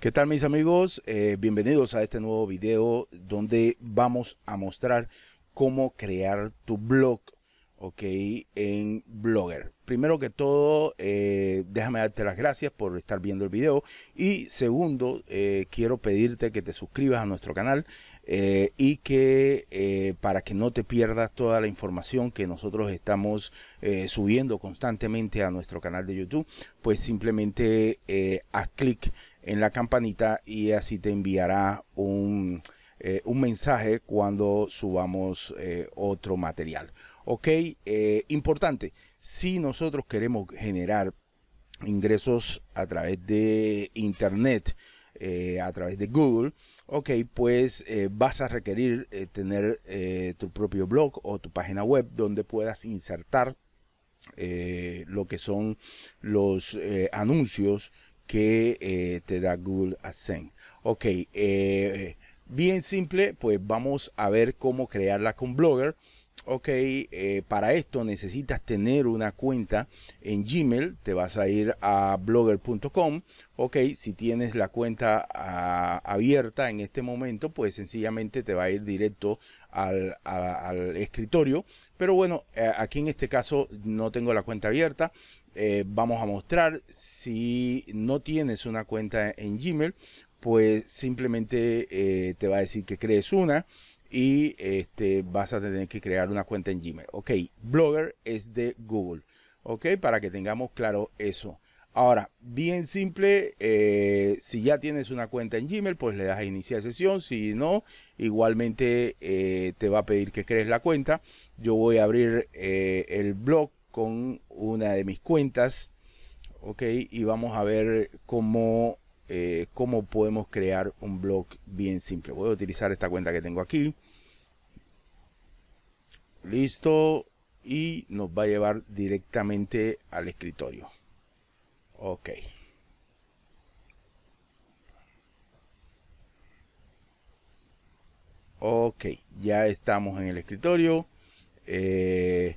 ¿Qué tal mis amigos? Eh, bienvenidos a este nuevo video donde vamos a mostrar cómo crear tu blog, ok, en Blogger. Primero que todo, eh, déjame darte las gracias por estar viendo el video y segundo, eh, quiero pedirte que te suscribas a nuestro canal y que para que no te pierdas toda la información que nosotros estamos subiendo constantemente a nuestro canal de YouTube, pues simplemente haz clic en la campanita y así te enviará un, eh, mensaje cuando subamos eh, otro material. Ok, eh, importante, si nosotros queremos generar ingresos a través de Internet, a través de Google, ok, pues vas a requerir tener tu propio blog o tu página web donde puedas insertar lo que son los anuncios que eh, te da Google AdSense. Ok, eh, bien simple, pues vamos a ver cómo crearla con Blogger. Ok, eh, para esto necesitas tener una cuenta en Gmail, te vas a ir a blogger.com. Ok, si tienes la cuenta ah, abierta en este momento, pues sencillamente te va a ir directo al escritorio. Pero bueno, aquí en este caso no tengo la cuenta abierta, eh, vamos a mostrar si no tienes una cuenta en Gmail pues simplemente eh, te va a decir que crees una y este, vas a tener que crear una cuenta en Gmail. Ok, Blogger es de Google. Ok, para que tengamos claro eso. Ahora, bien simple, eh, si ya tienes una cuenta en Gmail, pues le das a iniciar sesión. Si no, igualmente te va a pedir que crees la cuenta. Yo voy a abrir el blog con una de mis cuentas, ok, y vamos a ver cómo, eh, cómo podemos crear un blog bien simple. Voy a utilizar esta cuenta que tengo aquí. Listo. Y nos va a llevar directamente al escritorio. Ok. Ok, ya estamos en el escritorio. Eh,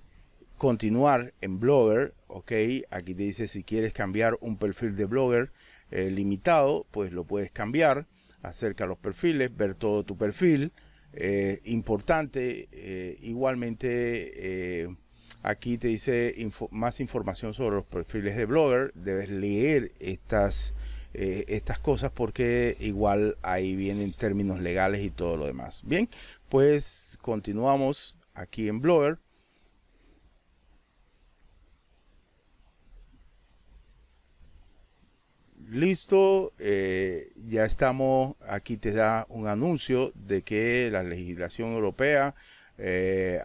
continuar en Blogger, ok, aquí te dice si quieres cambiar un perfil de Blogger eh, limitado, pues lo puedes cambiar, acerca los perfiles, ver todo tu perfil, eh, importante, eh, igualmente aquí te dice más información sobre los perfiles de Blogger, debes leer estas, estas cosas porque igual ahí vienen términos legales y todo lo demás. Bien, pues continuamos aquí en Blogger listo, eh, ya estamos, aquí te da un anuncio de que la legislación europea eh,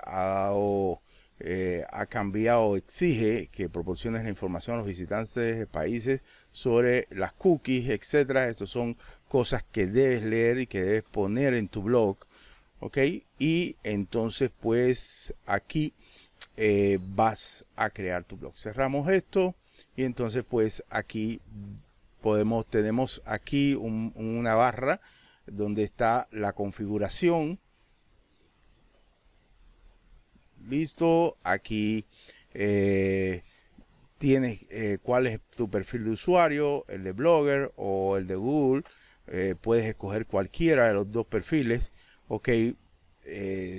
eh, ha cambiado, exige que proporciones la información a los visitantes de países sobre las cookies, etcétera. Estas son cosas que debes leer y que debes poner en tu blog, ¿ok? Y entonces, pues aquí vas a crear tu blog. Cerramos esto y entonces, pues aquí podemos, tenemos aquí un, una barra donde está la configuración. Listo, aquí eh, tienes eh, cuál es tu perfil de usuario, el de Blogger o el de Google. Eh, puedes escoger cualquiera de los dos perfiles. Ok,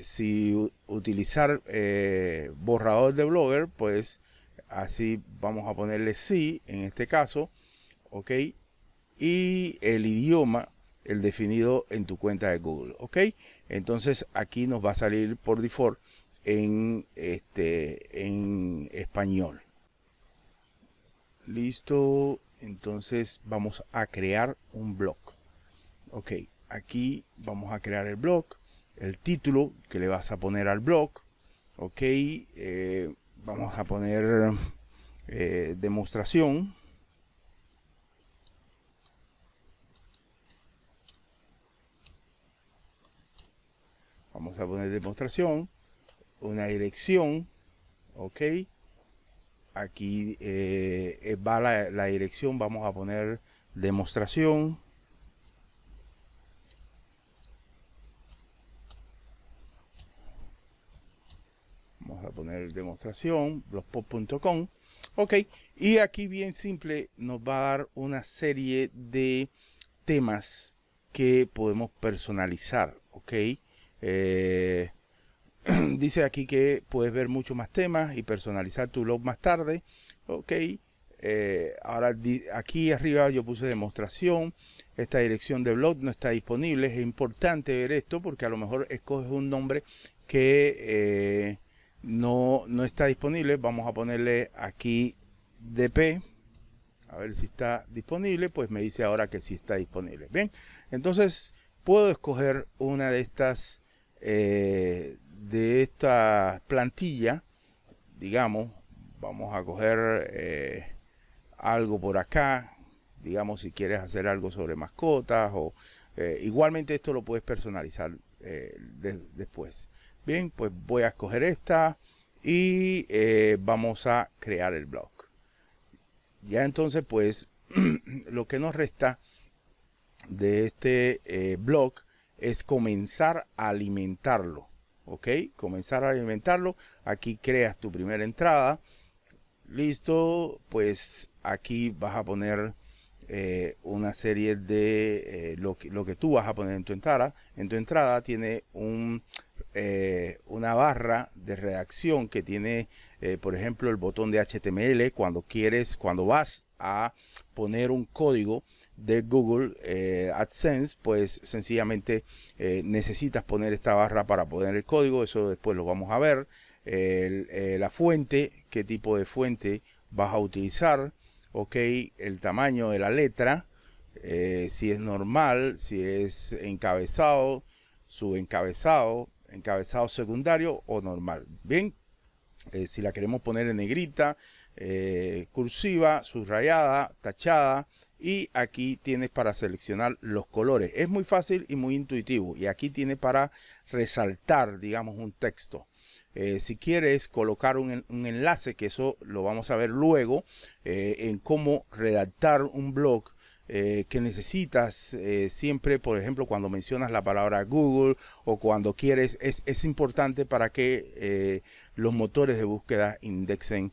si utilizar borrador de Blogger, pues así vamos a ponerle sí en este caso. ¿ok? Y el idioma, el definido en tu cuenta de Google, ¿ok? Entonces aquí nos va a salir por default en, este, en español. Listo, entonces vamos a crear un blog. Ok, aquí vamos a crear el blog, el título que le vas a poner al blog. Ok, eh, vamos a poner eh, demostración Vamos a poner demostración, una dirección, ok. Aquí eh, va la, la dirección, vamos a poner demostración. Vamos a poner demostración, blogspot.com. Ok, y aquí bien simple nos va a dar una serie de temas que podemos personalizar, ok. Eh, dice aquí que puedes ver mucho más temas y personalizar tu blog más tarde. Ok. Eh, ahora aquí arriba yo puse demostración. Esta dirección de blog no está disponible. Es importante ver esto porque a lo mejor escoges un nombre que eh, no, no está disponible. Vamos a ponerle aquí DP. A ver si está disponible. Pues me dice ahora que sí está disponible. Bien. Entonces puedo escoger una de estas eh, de esta plantilla, digamos, vamos a coger eh, algo por acá, digamos, si quieres hacer algo sobre mascotas o eh, igualmente esto lo puedes personalizar después. Bien, pues voy a coger esta y vamos a crear el blog. Ya entonces, pues, lo que nos resta de este blog es comenzar a alimentarlo. ¿Ok? Comenzar a alimentarlo. Aquí creas tu primera entrada. Listo. Pues aquí vas a poner eh, una serie de eh, lo, que, lo, que, tú vas a poner en tu entrada. En tu entrada tiene un, eh, una barra de redacción que tiene, por ejemplo, el botón de HTML cuando quieres, cuando vas a poner un código de Google eh, AdSense, pues sencillamente eh, necesitas poner esta barra para poner el código, eso después lo vamos a ver. Eh, la fuente, qué tipo de fuente vas a utilizar, ok, el tamaño de la letra, si es normal, si es encabezado, subencabezado, encabezado secundario o normal. Bien, si la queremos poner en negrita, cursiva, subrayada, tachada, y aquí tienes para seleccionar los colores. Es muy fácil y muy intuitivo y aquí tiene para resaltar, digamos, un texto. Eh, si quieres colocar un, un, enlace, que eso lo vamos a ver luego, eh, en cómo redactar un blog eh, que necesitas siempre, por ejemplo, cuando mencionas la palabra Google o cuando quieres, es, es importante para que los motores de búsqueda indexen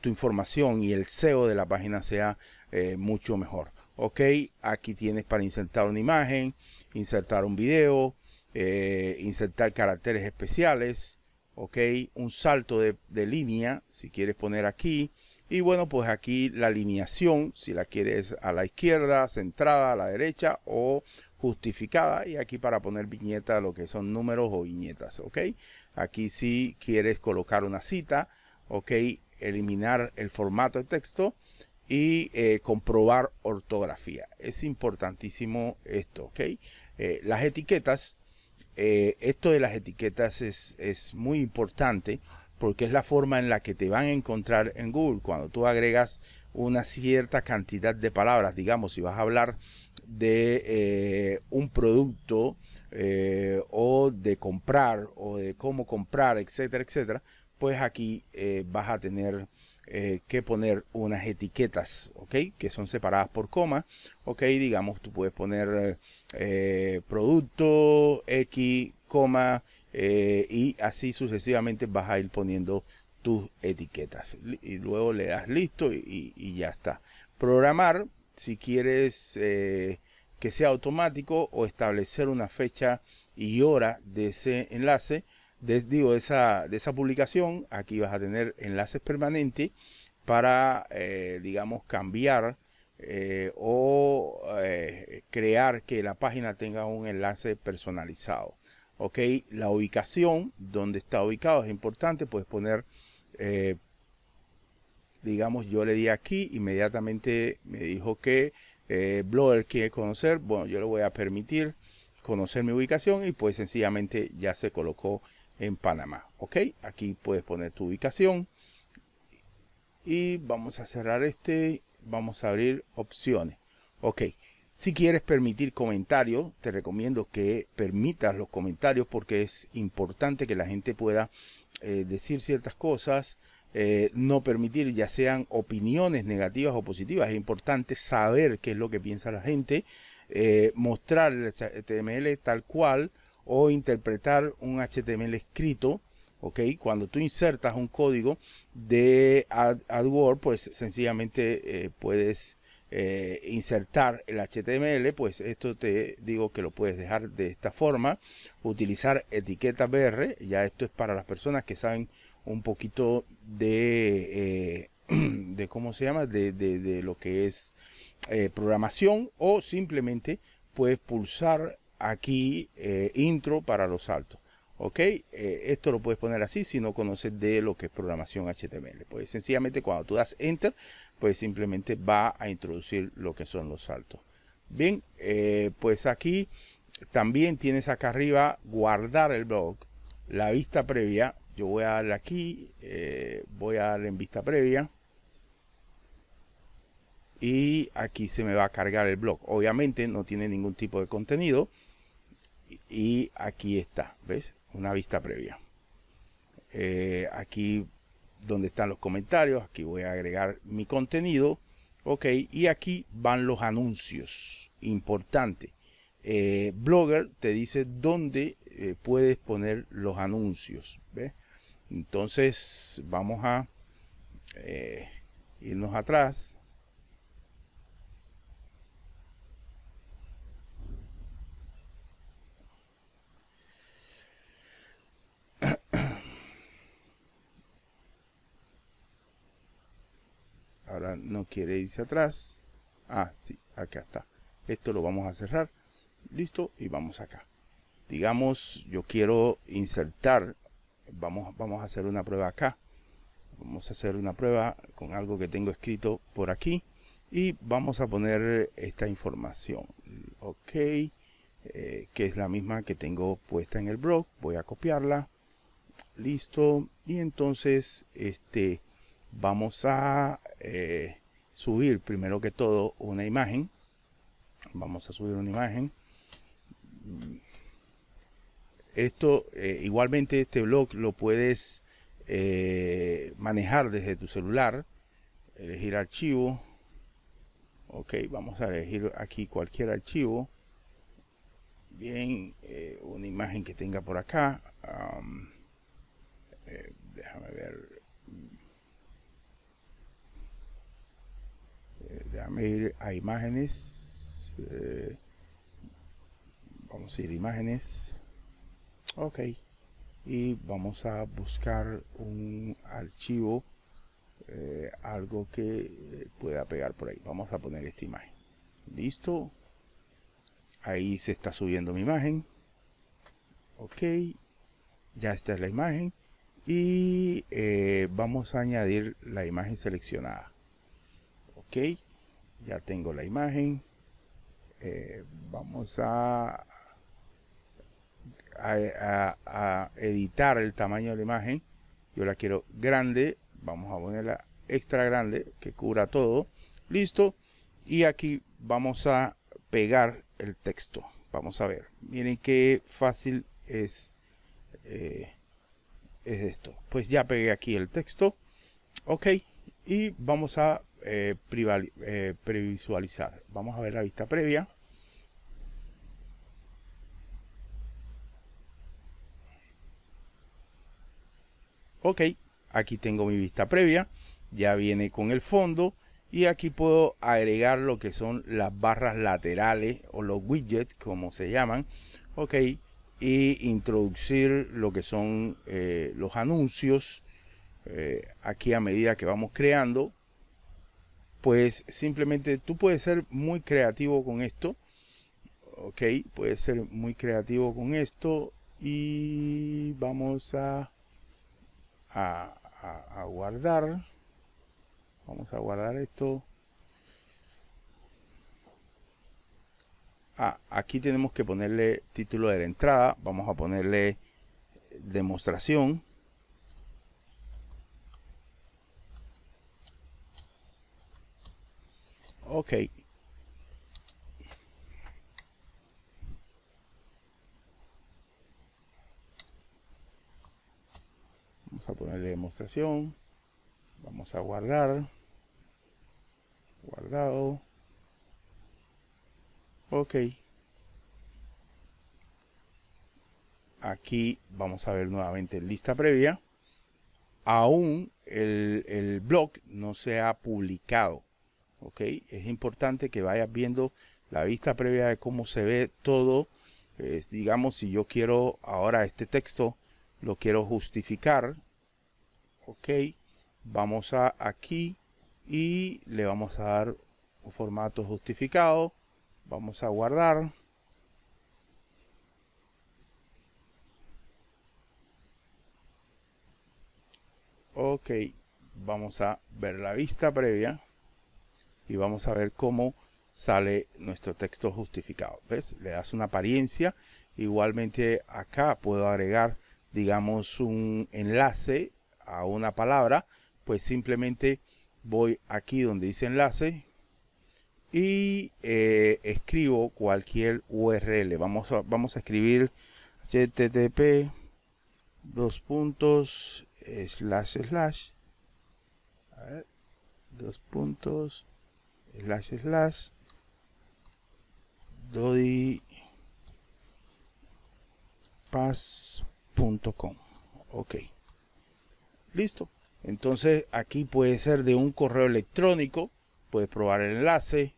tu información y el SEO de la página sea eh, mucho mejor. Ok, aquí tienes para insertar una imagen, insertar un video, eh, insertar caracteres especiales, ok, un salto de, línea, si quieres poner aquí, y bueno, pues aquí la alineación, si la quieres a la izquierda, centrada, a la derecha o justificada, y aquí para poner viñetas, lo que son números o viñetas, ok, aquí si quieres colocar una cita, ok, eliminar el formato de texto, y eh, comprobar ortografía. Es importantísimo esto, ¿ok? Eh, las etiquetas, eh, esto de las etiquetas es, es, muy importante porque es la forma en la que te van a encontrar en Google. Cuando tú agregas una cierta cantidad de palabras, digamos, si vas a hablar de un producto o de comprar o de cómo comprar, etcétera, etcétera, pues aquí vas a tener eh, que poner unas etiquetas, ¿ok? Que son separadas por coma, ¿ok? Digamos, tú puedes poner eh, producto, X, coma, eh, y así sucesivamente vas a ir poniendo tus etiquetas. Y luego le das listo y ya está. Programar, si quieres que sea automático o establecer una fecha y hora de ese enlace, de, digo, esa, de esa publicación, aquí vas a tener enlaces permanentes para, eh, digamos, cambiar eh, o eh, crear que la página tenga un enlace personalizado. Ok, la ubicación donde está ubicado es importante, puedes poner, digamos, yo le di aquí, inmediatamente me dijo que Blogger quiere conocer, bueno, yo le voy a permitir conocer mi ubicación y pues sencillamente ya se colocó en Panamá. Ok, aquí puedes poner tu ubicación. Y vamos a cerrar este. Vamos a abrir opciones. Ok, si quieres permitir comentarios, te recomiendo que permitas los comentarios porque es importante que la gente pueda eh, decir ciertas cosas. Eh, no permitir ya sean opiniones negativas o positivas. Es importante saber qué es lo que piensa la gente, eh, mostrar el HTML tal cual o interpretar un HTML escrito. ¿ok? Cuando tú insertas un código de AdWord, pues sencillamente eh, puedes eh, insertar el HTML, pues esto te digo que lo puedes dejar de esta forma, utilizar etiqueta BR, ya esto es para las personas que saben un poquito de, eh, de cómo se llama, de, de lo que es programación o simplemente puedes pulsar aquí eh, intro para los saltos. ¿Ok? Eh, esto lo puedes poner así si no conoces de lo que es programación HTML. Pues sencillamente cuando tú das Enter, pues simplemente va a introducir lo que son los saltos. Bien, eh, pues aquí también tienes acá arriba guardar el blog, la vista previa. Yo voy a darle aquí, voy a darle en vista previa y aquí se me va a cargar el blog. Obviamente no tiene ningún tipo de contenido, y aquí está, ¿ves? Una vista previa. Eh, aquí donde están los comentarios, aquí voy a agregar mi contenido, ok, y aquí van los anuncios, importante. Eh, Blogger te dice dónde eh, puedes poner los anuncios, ¿ves? Entonces vamos a irnos atrás Ahora no quiere irse atrás. Ah, sí, acá está. Esto lo vamos a cerrar. Listo, y vamos acá. Digamos, yo quiero insertar. Vamos, vamos a hacer una prueba acá. Vamos a hacer una prueba con algo que tengo escrito por aquí. Y vamos a poner esta información. Ok. Eh, que es la misma que tengo puesta en el blog. Voy a copiarla. Listo. Y entonces, este, vamos a eh, subir primero que todo una imagen. Vamos a subir una imagen. Esto eh, igualmente este blog lo puedes eh, manejar desde tu celular. Elegir archivo. Ok, vamos a elegir aquí cualquier archivo. Bien, una imagen que tenga por acá. Um, ir a imágenes. Eh, vamos a ir imágenes. Ok. Y vamos a buscar un archivo. Eh, algo que eh, pueda pegar por ahí. Vamos a poner esta imagen. Listo. Ahí se está subiendo mi imagen. Ok. Ya está la imagen. Y vamos a añadir la imagen seleccionada. Ok ya tengo la imagen eh, vamos a a, editar el tamaño de la imagen yo la quiero grande vamos a ponerla extra grande que cubra todo listo y aquí vamos a pegar el texto vamos a ver miren qué fácil es eh, es esto pues ya pegué aquí el texto ok y vamos a eh, eh, previsualizar. Vamos a ver la vista previa. Ok, aquí tengo mi vista previa. Ya viene con el fondo. Y aquí puedo agregar lo que son las barras laterales o los widgets, como se llaman. Ok, y introducir lo que son eh, los anuncios. aquí a medida que vamos creando pues simplemente tú puedes ser muy creativo con esto. Ok, puedes ser muy creativo con esto. Y vamos a, guardar. Vamos a guardar esto. Ah, aquí tenemos que ponerle título de la entrada. Vamos a ponerle demostración. Ok. Vamos a ponerle demostración. Vamos a guardar. Guardado. Ok. Aquí vamos a ver nuevamente lista previa. Aún el, el blog no se ha publicado. ¿ok? Es importante que vayas viendo la vista previa de cómo se ve todo. Eh, digamos, si yo quiero ahora este texto, lo quiero justificar, ¿ok? Vamos a aquí y le vamos a dar un formato justificado. Vamos a guardar. Ok, vamos a ver la vista previa y vamos a ver cómo sale nuestro texto justificado. ¿Ves? Le das una apariencia. Igualmente acá puedo agregar, digamos, un enlace a una palabra. Pues simplemente voy aquí donde dice enlace y eh, escribo cualquier URL. Vamos a, vamos a escribir http dos puntos eh, slash slash dos puntos slash slash dodipass.com ok listo entonces aquí puede ser de un correo electrónico puedes probar el enlace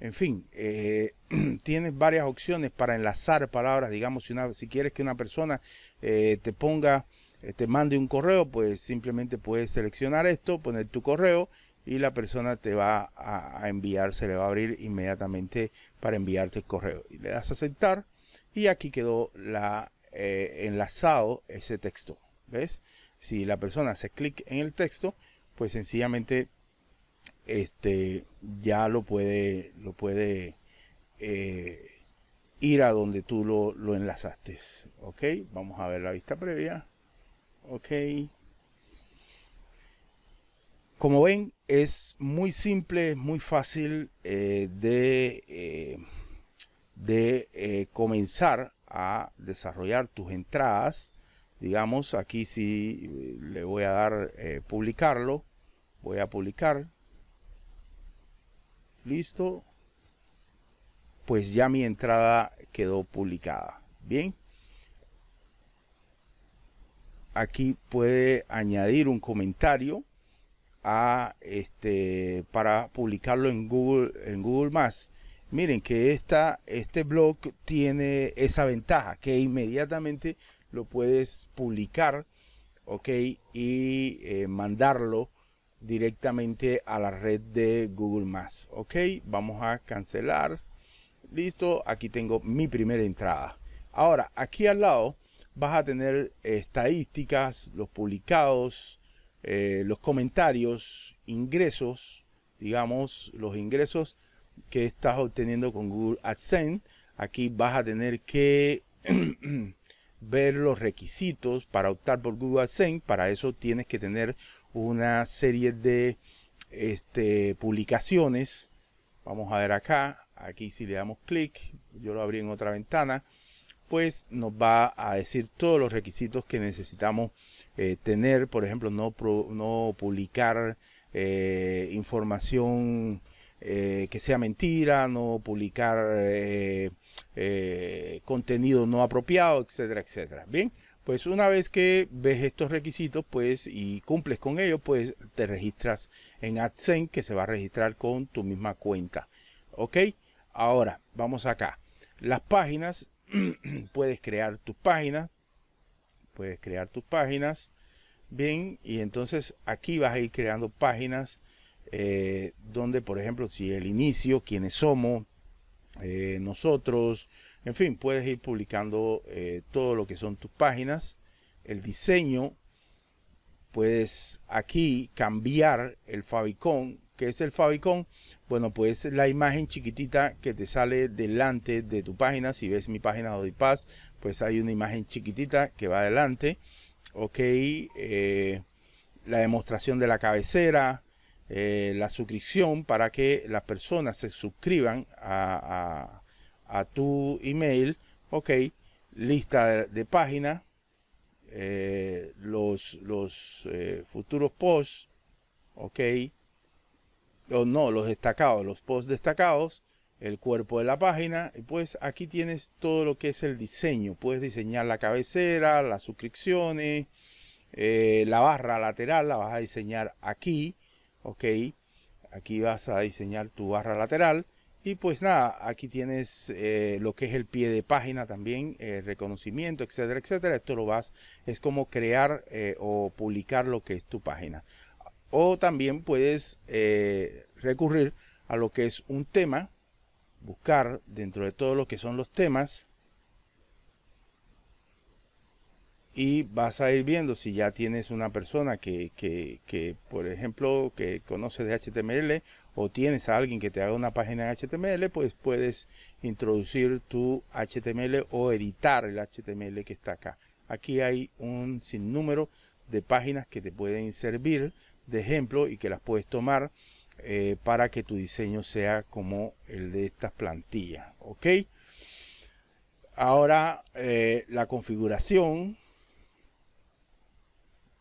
en fin eh, tienes varias opciones para enlazar palabras digamos si, una, si quieres que una persona eh, te ponga eh, te mande un correo, pues simplemente puedes seleccionar esto, poner tu correo y la persona te va a, enviar, se le va a abrir inmediatamente para enviarte el correo. Y le das a aceptar y aquí quedó la, eh, enlazado ese texto. ¿Ves? Si la persona hace clic en el texto, pues sencillamente este, ya lo puede, lo puede eh, ir a donde tú lo, lo enlazaste. Ok, vamos a ver la vista previa. Ok. Como ven, es muy simple, muy fácil eh, de, eh, de eh, comenzar a desarrollar tus entradas. Digamos, aquí sí le voy a dar publicarlo. Voy a publicar. Listo. Pues ya mi entrada quedó publicada. Bien aquí puede añadir un comentario este para publicarlo en Google en Google Más. Miren que esta, este blog tiene esa ventaja que inmediatamente lo puedes publicar, ok, y eh, mandarlo directamente a la red de Google Más, ok. Vamos a cancelar. Listo, aquí tengo mi primera entrada. Ahora, aquí al lado vas a tener estadísticas, los publicados, eh, los comentarios, ingresos, digamos, los ingresos que estás obteniendo con Google AdSense. Aquí vas a tener que ver los requisitos para optar por Google AdSense. Para eso tienes que tener una serie de este, publicaciones. Vamos a ver acá. Aquí si le damos clic, yo lo abrí en otra ventana, pues nos va a decir todos los requisitos que necesitamos eh, tener, por ejemplo, no, no publicar eh, información eh, que sea mentira, no publicar contenido no apropiado, etcétera, etcétera. Bien, pues una vez que ves estos requisitos, pues y cumples con ellos, pues te registras en AdSense que se va a registrar con tu misma cuenta. ¿Ok? Ahora, vamos acá. Las páginas, puedes crear tus páginas, puedes crear tus páginas. Bien, y entonces aquí vas a ir creando páginas eh, donde, por ejemplo, si el inicio, quiénes somos, eh, nosotros, en fin, puedes ir publicando eh, todo lo que son tus páginas, el diseño, puedes aquí cambiar el favicon, que es el favicon, bueno, pues la imagen chiquitita que te sale delante de tu página, si ves mi página de paz pues hay una imagen chiquitita que va adelante. Ok, eh, la demostración de la cabecera, eh, la suscripción para que las personas se suscriban a, tu email. Ok, lista de, página, eh, los, los futuros posts. Ok, o no, los destacados, los post destacados, el cuerpo de la página, pues aquí tienes todo lo que es el diseño. Puedes diseñar la cabecera, las suscripciones, eh, la barra lateral la vas a diseñar aquí, ok. Aquí vas a diseñar tu barra lateral. Y pues nada, aquí tienes eh, lo que es el pie de página también, el eh, reconocimiento, etcétera, etcétera. Esto lo vas, es como crear o publicar lo que es tu página. O también puedes eh, recurrir a lo que es un tema, buscar dentro de todo lo que son los temas y vas a ir viendo si ya tienes una persona que, que por ejemplo, que conoces de HTML o tienes a alguien que te haga una página en HTML, pues puedes introducir tu HTML o editar el HTML que está acá. Aquí hay un sinnúmero de páginas que te pueden servir de ejemplo y que las puedes tomar eh, para que tu diseño sea como el de estas plantillas. Ok. Ahora eh, la configuración,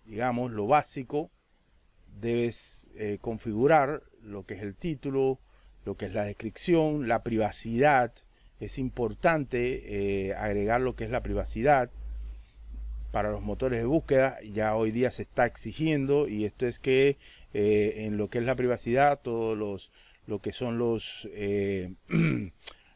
digamos lo básico, debes eh, configurar lo que es el título, lo que es la descripción, la privacidad. Es importante agregar lo que es la privacidad para los motores de búsqueda ya hoy día se está exigiendo y esto es que eh, en lo que es la privacidad todos los lo que son los eh,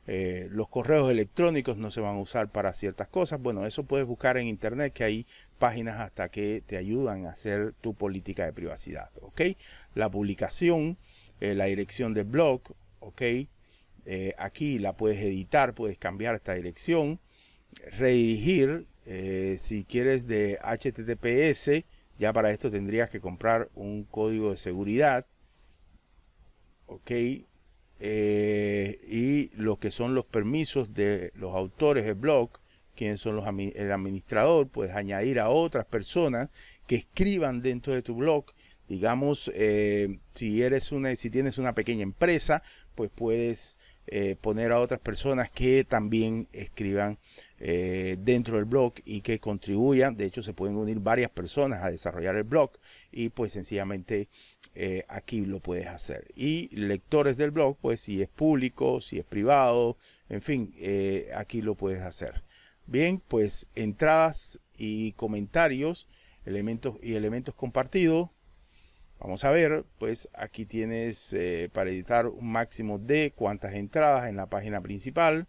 eh, los correos electrónicos no se van a usar para ciertas cosas bueno eso puedes buscar en internet que hay páginas hasta que te ayudan a hacer tu política de privacidad ok la publicación la dirección del blog ok aquí la puedes editar puedes cambiar esta dirección redirigir eh, si quieres de HTTPS, ya para esto tendrías que comprar un código de seguridad. Ok. Eh, y lo que son los permisos de los autores del blog, quienes son los, el administrador, puedes añadir a otras personas que escriban dentro de tu blog. Digamos, eh, si, eres una, si tienes una pequeña empresa, pues puedes poner a otras personas que también escriban eh, dentro del blog y que contribuyan. De hecho, se pueden unir varias personas a desarrollar el blog y pues sencillamente eh, aquí lo puedes hacer. Y lectores del blog, pues si es público, si es privado, en fin, eh, aquí lo puedes hacer. Bien, pues entradas y comentarios, elementos y elementos compartidos. Vamos a ver, pues aquí tienes para editar un máximo de cuántas entradas en la página principal.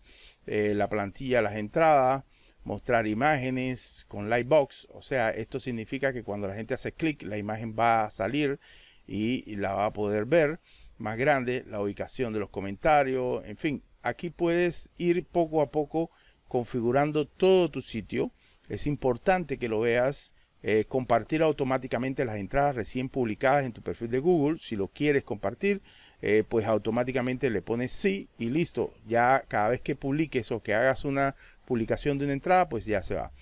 Eh, la plantilla, las entradas, mostrar imágenes con Lightbox. O sea, esto significa que cuando la gente hace clic, la imagen va a salir y la va a poder ver más grande, la ubicación de los comentarios, en fin, aquí puedes ir poco a poco configurando todo tu sitio. Es importante que lo veas. Eh, compartir automáticamente las entradas recién publicadas en tu perfil de Google. Si lo quieres compartir, eh, pues automáticamente le pones sí y listo. Ya cada vez que publiques o que hagas una publicación de una entrada, pues ya se va.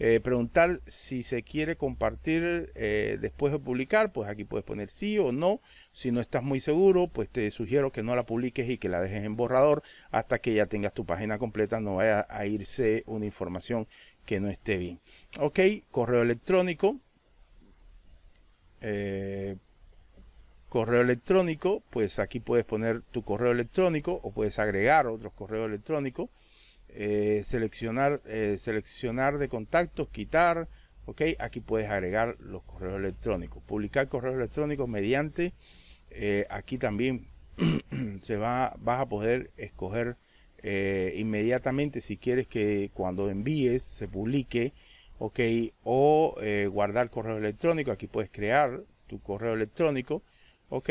Eh, preguntar si se quiere compartir eh, después de publicar, pues aquí puedes poner sí o no. Si no estás muy seguro, pues te sugiero que no la publiques y que la dejes en borrador hasta que ya tengas tu página completa, no vaya a irse una información que no esté bien. Ok, correo electrónico correo electrónico, pues aquí puedes poner tu correo electrónico o puedes agregar otros correos electrónicos, eh, seleccionar, eh, seleccionar de contactos, quitar, ok, aquí puedes agregar los correos electrónicos, publicar correos electrónicos mediante, eh, aquí también se va, vas a poder escoger inmediatamente si quieres que cuando envíes se publique, ok, o guardar correo electrónico, aquí puedes crear tu correo electrónico, ok,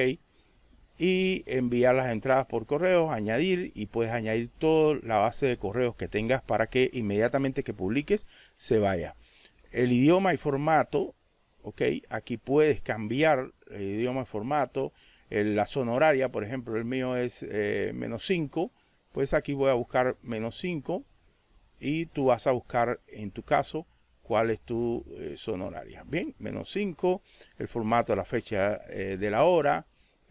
y enviar las entradas por correo, añadir y puedes añadir toda la base de correos que tengas para que inmediatamente que publiques se vaya. El idioma y formato, ok, aquí puedes cambiar el idioma y formato, la zona horaria, por ejemplo, el mío es eh, menos 5, pues aquí voy a buscar menos 5 y tú vas a buscar en tu caso cuáles tú eh, son horarias. Bien, menos 5, el formato, la fecha eh, de la hora,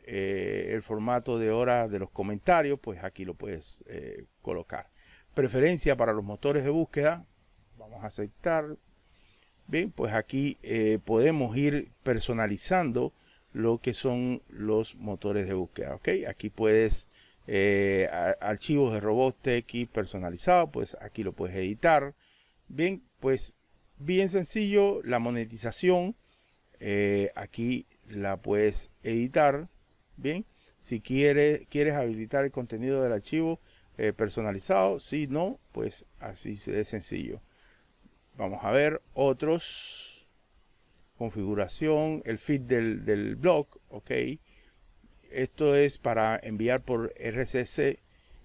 eh, el formato de hora de los comentarios, pues aquí lo puedes colocar. Preferencia para los motores de búsqueda, vamos a aceptar. Bien, pues aquí podemos ir personalizando lo que son los motores de búsqueda. ¿ok? Aquí puedes archivos de robot TX personalizados, pues aquí lo puedes editar. Bien, pues bien sencillo la monetización. Eh, aquí la puedes editar. Bien, si quieres, quieres habilitar el contenido del archivo eh, personalizado, si no, pues así se ve sencillo. Vamos a ver otros. Configuración, el feed del, blog, ok. Esto es para enviar por RSS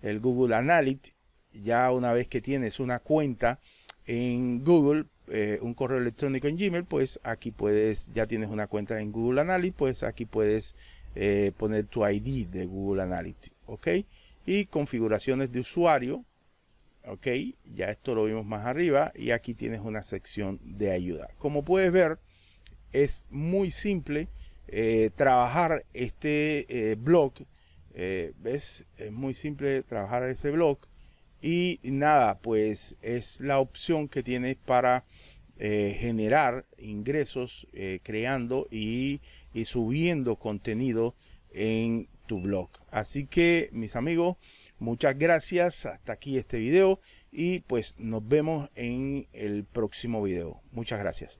el Google Analytics. Ya una vez que tienes una cuenta en Google, eh, un correo electrónico en Gmail, pues aquí puedes, ya tienes una cuenta en Google Analytics, pues aquí puedes eh, poner tu ID de Google Analytics, ¿ok? Y configuraciones de usuario, ¿ok? Ya esto lo vimos más arriba y aquí tienes una sección de ayuda. Como puedes ver, es muy simple eh, trabajar este blog, ¿ves? Es muy simple trabajar ese blog y nada, pues es la opción que tienes para eh, generar ingresos eh, creando y, y subiendo contenido en tu blog. Así que mis amigos, muchas gracias. Hasta aquí este video y pues nos vemos en el próximo video. Muchas gracias.